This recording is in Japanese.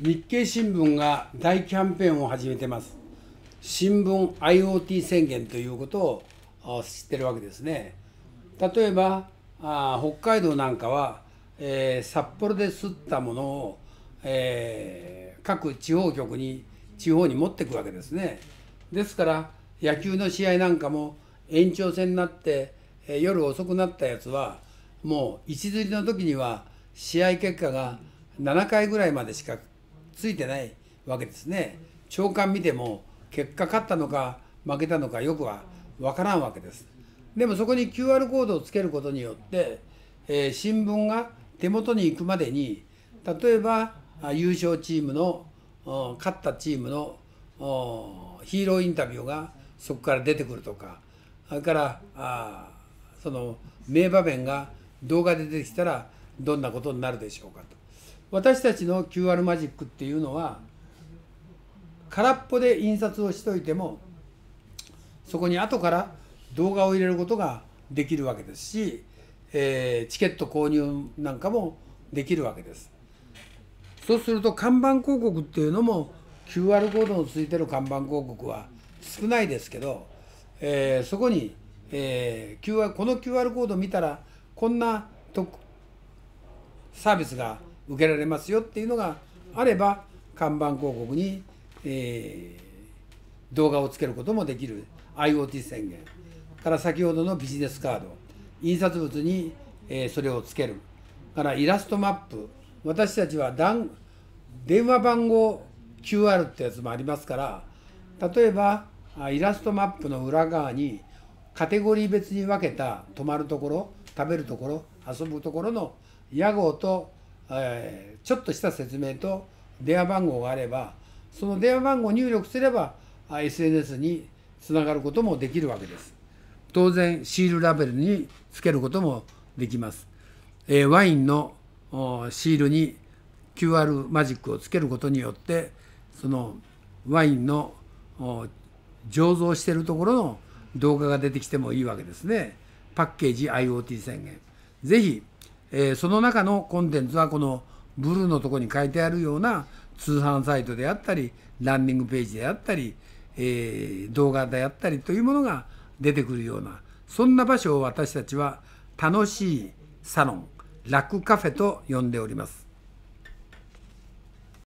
日経新聞が大キャンペーンを始めてます。新聞 IoT 宣言ということを知ってるわけですね。例えばあ北海道なんかは、えー、札幌で吸ったものを、えー、各地方局に地方に持っていくわけですね。ですから野球の試合なんかも延長戦になって、えー、夜遅くなったやつはもう一釣りの時には試合結果が7回ぐらいまでしかついてないわけですね長官見ても結果勝ったのか負けたのかよくは分からんわけですでもそこに QR コードをつけることによって、えー、新聞が手元に行くまでに例えば優勝チームの勝ったチームのヒーローインタビューがそこから出てくるとかそれからあその名場面が動画で出てきたらどんなことになるでしょうかと私たちの QR マジックっていうのは空っぽで印刷をしといてもそこに後から動画を入れることができるわけですし、えー、チケット購入なんかもできるわけです。そうすると看板広告っていうのも QR コードのついてる看板広告は少ないですけど、えー、そこに、えー、QR この QR コード見たらこんなサービスが受けられますよっていうのがあれば看板広告に、えー、動画をつけることもできる IoT 宣言から先ほどのビジネスカード印刷物に、えー、それをつけるからイラストマップ私たちは電話番号 QR ってやつもありますから例えばイラストマップの裏側にカテゴリー別に分けた泊まるところ食べるところ遊ぶところの屋号とえー、ちょっとした説明と電話番号があればその電話番号を入力すれば SNS につながることもできるわけです。当然シールラベルにつけることもできます。えー、ワインのシールに QR マジックをつけることによってそのワインの醸造しているところの動画が出てきてもいいわけですね。パッケージ IoT 宣言。ぜひえー、その中のコンテンツはこのブルーのとこに書いてあるような通販サイトであったりランニングページであったり、えー、動画であったりというものが出てくるようなそんな場所を私たちは楽しいサロンラックカフェと呼んでおります。